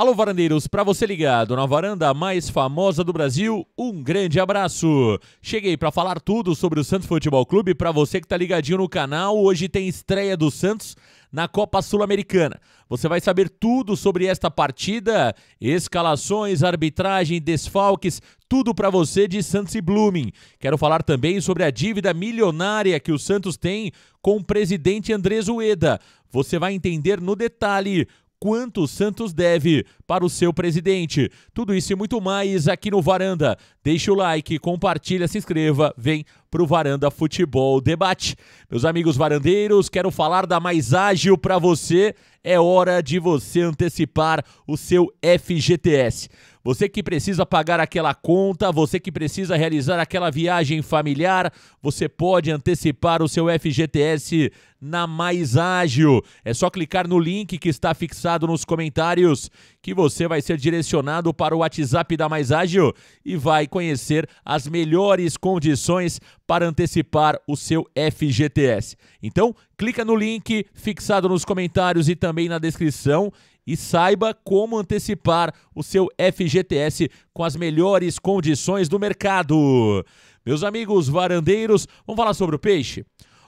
Alô, varandeiros, para você ligado na varanda mais famosa do Brasil, um grande abraço. Cheguei para falar tudo sobre o Santos Futebol Clube para você que tá ligadinho no canal. Hoje tem estreia do Santos na Copa Sul-Americana. Você vai saber tudo sobre esta partida, escalações, arbitragem, desfalques, tudo para você de Santos e Blooming. Quero falar também sobre a dívida milionária que o Santos tem com o presidente Andrés Ueda. Você vai entender no detalhe quanto o Santos deve para o seu presidente. Tudo isso e muito mais aqui no Varanda. Deixa o like, compartilha, se inscreva, vem pro Varanda Futebol Debate. Meus amigos varandeiros, quero falar da Mais Ágil para você. É hora de você antecipar o seu FGTS. Você que precisa pagar aquela conta, você que precisa realizar aquela viagem familiar, você pode antecipar o seu FGTS na Mais Ágil. É só clicar no link que está fixado nos comentários que você vai ser direcionado para o WhatsApp da Mais Ágil e vai conhecer as melhores condições para antecipar o seu FGTS. Então, clica no link fixado nos comentários e também na descrição e saiba como antecipar o seu FGTS com as melhores condições do mercado. Meus amigos varandeiros, vamos falar sobre o peixe?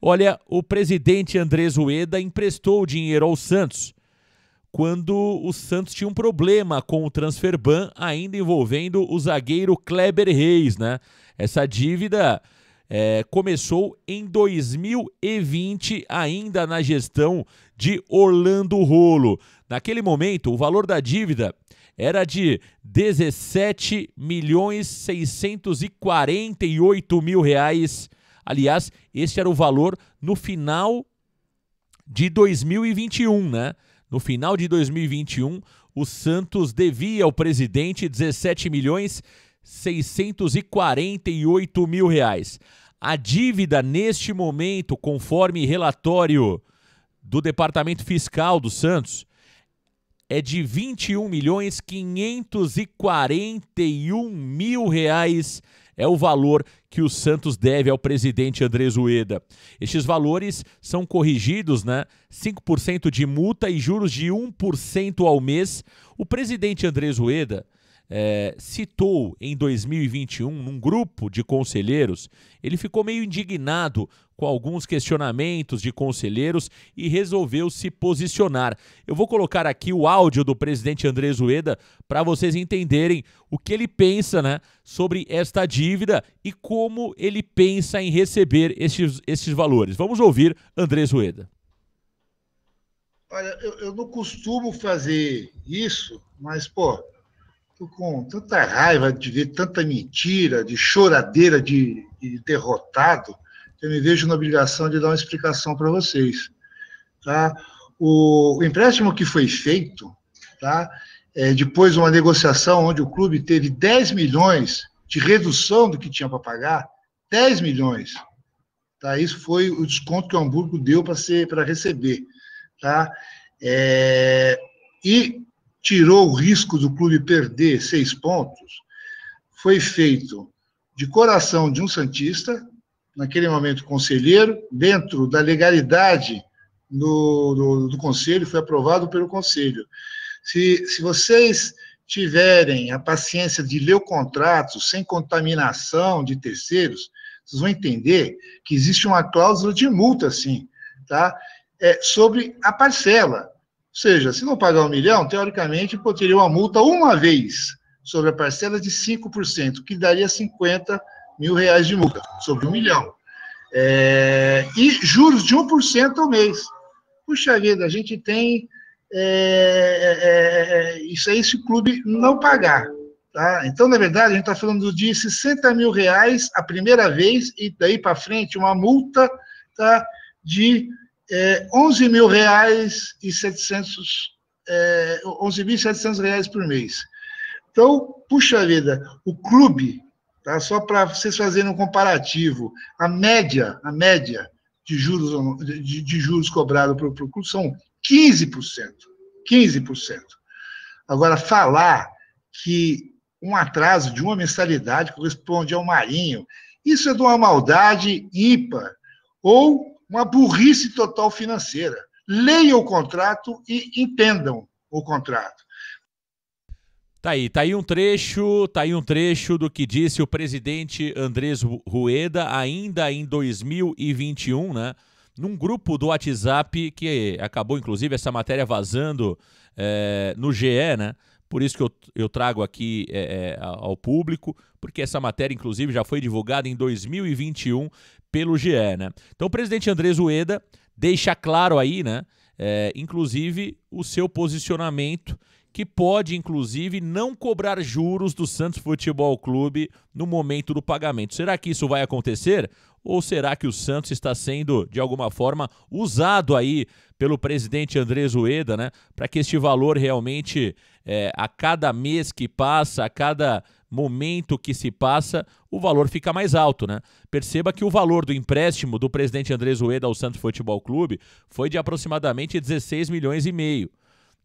Olha, o presidente Andrés Rueda emprestou dinheiro ao Santos quando o Santos tinha um problema com o transfer ban ainda envolvendo o zagueiro Kleber Reis, né? Essa dívida é, começou em 2020, ainda na gestão de Orlando Rolo. Naquele momento, o valor da dívida era de 17 milhões 648 mil reais. Aliás, esse era o valor no final de 2021, né? No final de 2021, o Santos devia ao presidente 17 milhões 648 mil reais. A dívida neste momento, conforme relatório do Departamento Fiscal do Santos, é de 21 milhões 541 mil reais é o valor que o Santos deve ao presidente André Zueda. Estes valores são corrigidos, né? 5% de multa e juros de 1% ao mês. O presidente André Zueda é, citou em 2021, num grupo de conselheiros, ele ficou meio indignado com alguns questionamentos de conselheiros e resolveu se posicionar. Eu vou colocar aqui o áudio do presidente André Zueda para vocês entenderem o que ele pensa né, sobre esta dívida e como ele pensa em receber estes, estes valores. Vamos ouvir André Zueda. Olha, eu, eu não costumo fazer isso, mas, pô, tô com tanta raiva de ver tanta mentira, de choradeira de, de derrotado eu me vejo na obrigação de dar uma explicação para vocês. Tá? O, o, empréstimo que foi feito, tá? É, depois uma negociação onde o clube teve 10 milhões de redução do que tinha para pagar, 10 milhões. Tá? Isso foi o desconto que o Hamburgo deu para receber. Tá? É, e tirou o risco do clube perder seis pontos, foi feito de coração de um Santista, naquele momento, conselheiro, dentro da legalidade do, do, do conselho, foi aprovado pelo conselho. Se, se vocês tiverem a paciência de ler o contrato sem contaminação de terceiros, vocês vão entender que existe uma cláusula de multa, sim, tá? É, sobre a parcela. Ou seja, se não pagar um milhão, teoricamente, teria uma multa uma vez sobre a parcela de 5%, que daria 50 mil reais de multa, sobre um milhão. É, e juros de 1% ao mês. Puxa vida, a gente tem. É é, é, é, isso aí, se o clube não pagar. Tá? Então, na verdade, a gente está falando de 60 mil reais a primeira vez, e daí para frente, uma multa tá, de é, 11 mil reais e 700, é, 11.700 reais por mês. Então, puxa vida, o clube tá? Só para vocês fazerem um comparativo, a média, a média de juros de, de juros cobrado pelo Procon são 15%, 15%. Agora falar que um atraso de uma mensalidade corresponde ao Marinho, isso é de uma maldade ímpar ou uma burrice total financeira. Leiam o contrato e entendam o contrato. Tá aí, tá aí um trecho, tá aí um trecho do que disse o presidente Andrés Rueda ainda em 2021, né? Num grupo do WhatsApp que acabou, inclusive, essa matéria vazando é, no GE, né? Por isso que eu, eu trago aqui é, ao público, porque essa matéria, inclusive, já foi divulgada em 2021 pelo GE, né? Então, o presidente Andrés Rueda deixa claro aí, né? É, inclusive, o seu posicionamento que pode, inclusive, não cobrar juros do Santos Futebol Clube no momento do pagamento. Será que isso vai acontecer? Ou será que o Santos está sendo, de alguma forma, usado aí pelo presidente Andrés Zueda, né? Para que este valor realmente, é, a cada mês que passa, a cada momento que se passa, o valor fica mais alto, né? Perceba que o valor do empréstimo do presidente Andrés Zueda ao Santos Futebol Clube foi de aproximadamente 16 milhões e meio.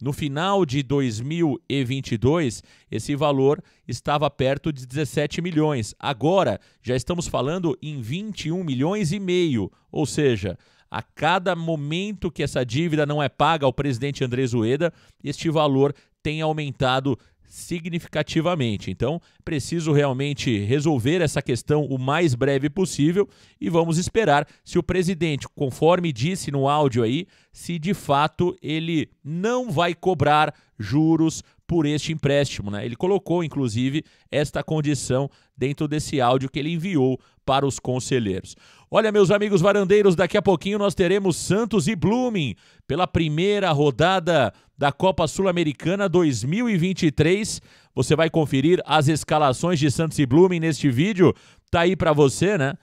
No final de 2022, esse valor estava perto de 17 milhões. Agora, já estamos falando em 21 milhões e meio, ou seja, a cada momento que essa dívida não é paga ao presidente Andrés Ueda, este valor tem aumentado significativamente. Então, preciso realmente resolver essa questão o mais breve possível e vamos esperar se o presidente, conforme disse no áudio aí, se de fato ele não vai cobrar juros por este empréstimo. Né? Ele colocou, inclusive, esta condição dentro desse áudio que ele enviou para os conselheiros. Olha, meus amigos varandeiros, daqui a pouquinho nós teremos Santos e Blooming pela primeira rodada da Copa Sul-Americana 2023. Você vai conferir as escalações de Santos e Blooming neste vídeo. Tá aí para você, né?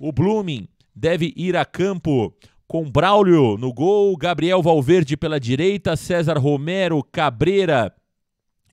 O Blooming deve ir a campo com Braulio no gol, Gabriel Valverde pela direita, César Romero, Cabreira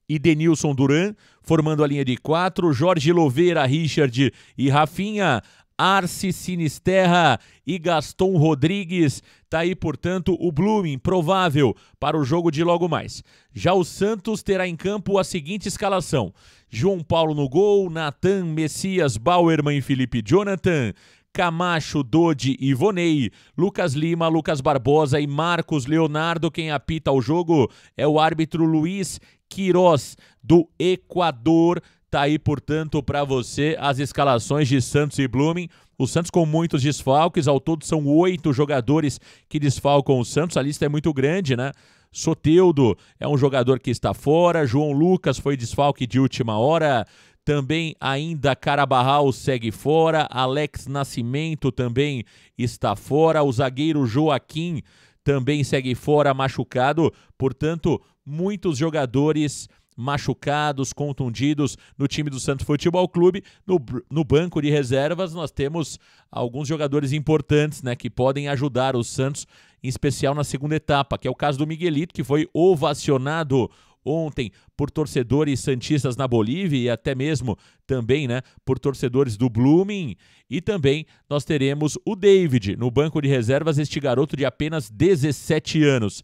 e Denilson Duran, formando a linha de quatro, Jorge Louveira, Richard e Rafinha, Arce Sinisterra e Gaston Rodrigues. Tá aí, portanto, o Blooming provável para o jogo de logo mais. Já o Santos terá em campo a seguinte escalação: João Paulo no gol, Nathan, Messias, Bauerman e Felipe Jonathan, Camacho, Dodi, Ivonei, Lucas Lima, Lucas Barbosa e Marcos Leonardo. Quem apita o jogo é o árbitro Luiz Quiroz, do Equador. Tá aí, portanto, para você as escalações de Santos e Blooming. O Santos com muitos desfalques, ao todo são oito jogadores que desfalcam o Santos. A lista é muito grande, né? Soteudo é um jogador que está fora, João Lucas foi desfalque de última hora, também ainda Carabarral segue fora, Alex Nascimento também está fora, o zagueiro Joaquim também segue fora machucado, portanto, muitos jogadores machucados, contundidos no time do Santos Futebol Clube. No, no banco de reservas, nós temos alguns jogadores importantes né, que podem ajudar o Santos, em especial na segunda etapa, que é o caso do Miguelito, que foi ovacionado ontem por torcedores santistas na Bolívia e até mesmo também, né, por torcedores do Blooming. E também nós teremos o David no banco de reservas, este garoto de apenas 17 anos.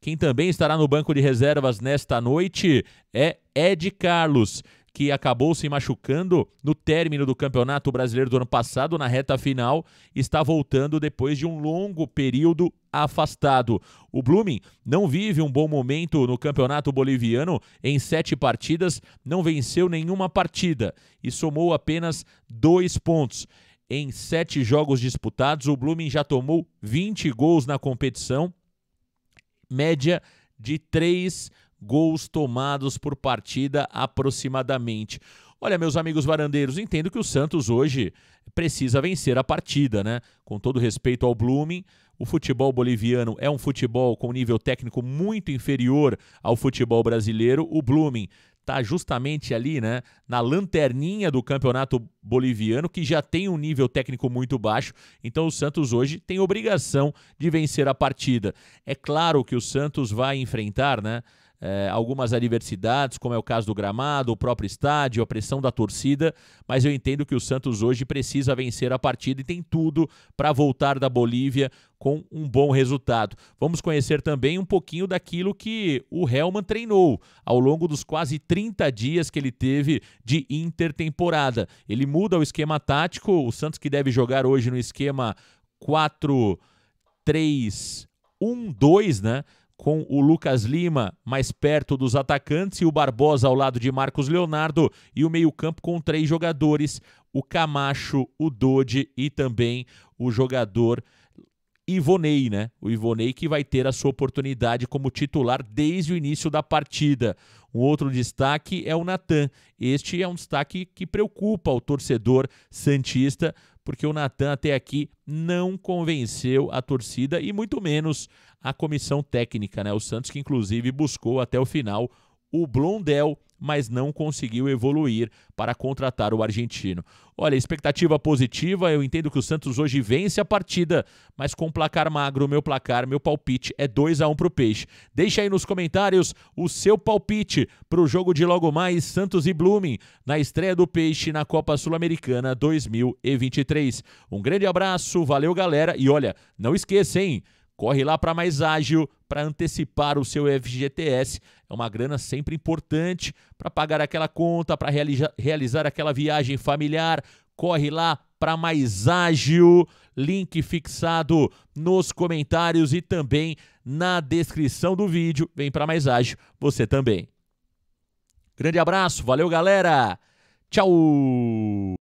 Quem também estará no banco de reservas nesta noite é Ed Carlos, que acabou se machucando no término do Campeonato Brasileiro do ano passado, na reta final, está voltando depois de um longo período afastado. O Blooming não vive um bom momento no campeonato boliviano. Em sete partidas, não venceu nenhuma partida e somou apenas dois pontos. Em sete jogos disputados, o Blooming já tomou 20 gols na competição, média de pontos gols tomados por partida aproximadamente. Olha, meus amigos varandeiros, entendo que o Santos hoje precisa vencer a partida, né? Com todo respeito ao Blooming, o futebol boliviano é um futebol com nível técnico muito inferior ao futebol brasileiro. O Blooming está justamente ali, né, na lanterninha do campeonato boliviano, que já tem um nível técnico muito baixo. Então o Santos hoje tem obrigação de vencer a partida. É claro que o Santos vai enfrentar, né? é, algumas adversidades, como é o caso do gramado, o próprio estádio, a pressão da torcida, mas eu entendo que o Santos hoje precisa vencer a partida e tem tudo para voltar da Bolívia com um bom resultado. Vamos conhecer também um pouquinho daquilo que o Hellman treinou ao longo dos quase 30 dias que ele teve de intertemporada. Ele muda o esquema tático, o Santos que deve jogar hoje no esquema 4 3 1 2, né? com o Lucas Lima mais perto dos atacantes e o Barbosa ao lado de Marcos Leonardo e o meio-campo com três jogadores, o Camacho, o Dodi e também o jogador Ivonei, né? O Ivonei que vai ter a sua oportunidade como titular desde o início da partida. Um outro destaque é o Natan. Este é um destaque que preocupa o torcedor santista porque o Natan até aqui não convenceu a torcida e muito menos a comissão técnica, né? O Santos que inclusive buscou até o final o Blondel mas não conseguiu evoluir para contratar o argentino. Olha, expectativa positiva, eu entendo que o Santos hoje vence a partida, mas com placar magro, meu placar, meu palpite é 2 a 1 para o Peixe. Deixa aí nos comentários o seu palpite para o jogo de logo mais Santos e Blooming na estreia do Peixe na Copa Sul-Americana 2023. Um grande abraço, valeu galera e olha, não esqueça, hein? Corre lá para mais ágil, para antecipar o seu FGTS. É uma grana sempre importante para pagar aquela conta, para realiza realizar aquela viagem familiar. Corre lá para mais ágil, link fixado nos comentários e também na descrição do vídeo. Vem para mais ágil você também. Grande abraço, valeu galera. Tchau.